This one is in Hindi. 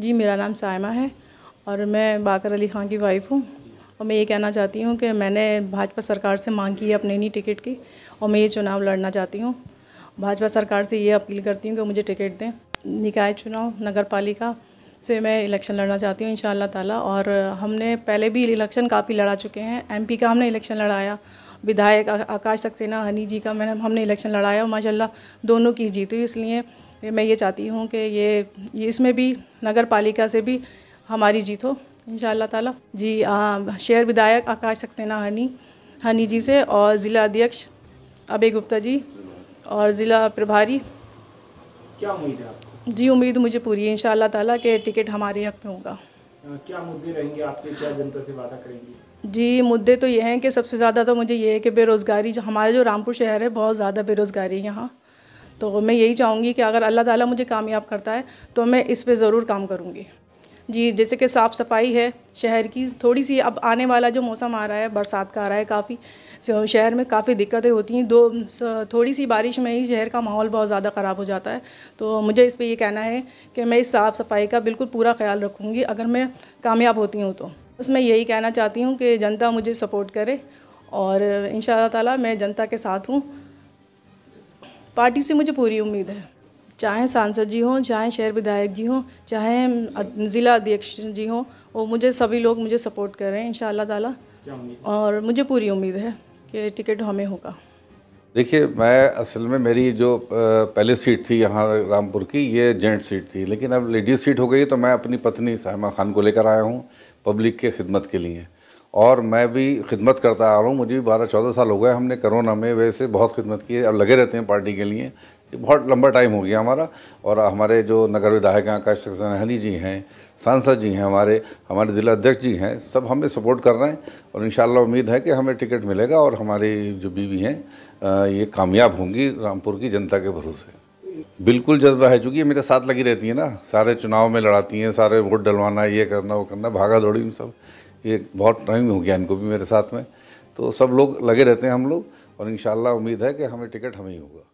जी मेरा नाम सायमा है और मैं बाकर अली ख़ान की वाइफ़ हूँ और मैं ये कहना चाहती हूँ कि मैंने भाजपा सरकार से मांग की है अपनी नई टिकट की और मैं ये चुनाव लड़ना चाहती हूँ भाजपा सरकार से ये अपील करती हूँ कि मुझे टिकट दें निकाय चुनाव नगर पालिका से मैं इलेक्शन लड़ना चाहती हूँ इन ताला और हमने पहले भी इलेक्शन काफ़ी लड़ा चुके हैं एमपी का हमने इलेक्शन लड़ाया विधायक आकाश सक्सेना हनी जी का मैंने हमने इलेक्शन लड़ाया और माशाला दोनों की जीती इसलिए मैं ये चाहती हूँ कि ये, ये इसमें भी नगर पालिका से भी हमारी जीत हो इन ताला जी आ, शहर विधायक आकाश सक्सेना हनी हनी जी से और ज़िला अध्यक्ष अभय गुप्ता जी और ज़िला प्रभारी क्या उम्मीद है आपको जी उम्मीद मुझे पूरी है इन ताला के टिकट हमारे हक में होगा क्या मुद्दे रहेंगे आपके क्या जनता से वादा करेंगे जी मुद्दे तो ये हैं कि सबसे ज़्यादा तो मुझे ये है कि बेरोज़गारी जो हमारे जो रामपुर शहर है बहुत ज़्यादा बेरोज़गारी है यहाँ तो मैं यही चाहूँगी कि अगर अल्लाह ताला मुझे कामयाब करता है तो मैं इस पे ज़रूर काम करूँगी जी जैसे कि साफ़ सफाई है शहर की थोड़ी सी अब आने वाला जो मौसम आ रहा है बरसात का आ रहा है काफ़ी शहर में काफ़ी दिक्कतें होती हैं दो थोड़ी सी बारिश में ही शहर का माहौल बहुत ज़्यादा ख़राब हो जाता है तो मुझे इस पर यह कहना है कि मैं इस साफ़ सफाई का बिल्कुल पूरा ख्याल रखूँगी अगर मैं कामयाब होती हूँ तो बस मैं यही कहना चाहती हूँ कि जनता मुझे सपोर्ट करे और इन ताला मैं जनता के साथ हूँ पार्टी से मुझे पूरी उम्मीद है चाहे सांसद जी हों चाहे शहर विधायक जी हों चाहे ज़िला अध्यक्ष जी हों और मुझे सभी लोग मुझे सपोर्ट कर रहे हैं इन ताला और मुझे पूरी उम्मीद है कि टिकट हमें होगा देखिए मैं असल में मेरी जो पहले सीट थी यहाँ रामपुर की ये जेंट सीट थी लेकिन अब लेडीज़ सीट हो गई तो मैं अपनी पत्नी साहिमा खान को लेकर आया हूँ पब्लिक के खिदमत के लिए और मैं भी खिदमत करता आ रहा हूँ मुझे भी बारह चौदह साल हो गए हमने कोरोना में वैसे बहुत खिदमत की है अब लगे रहते हैं पार्टी के लिए बहुत लंबा टाइम हो गया हमारा और हमारे जो नगर विधायक हैं आकाश हनी जी हैं सांसद जी हैं हमारे हमारे ज़िला अध्यक्ष जी हैं सब हमें सपोर्ट कर रहे हैं और इन उम्मीद है कि हमें टिकट मिलेगा और हमारी जो बीवी हैं ये कामयाब होंगी रामपुर की जनता के भरोसे बिल्कुल जज्बा है चूँकि ये मेरे साथ लगी रहती है ना सारे चुनाव में लड़ाती हैं सारे वोट डलवाना ये करना वो करना भागा दौड़ी इन सब ये बहुत टाइम हो गया इनको भी मेरे साथ में तो सब लोग लगे रहते हैं हम लोग और इन उम्मीद है कि हमें टिकट हमें ही होगा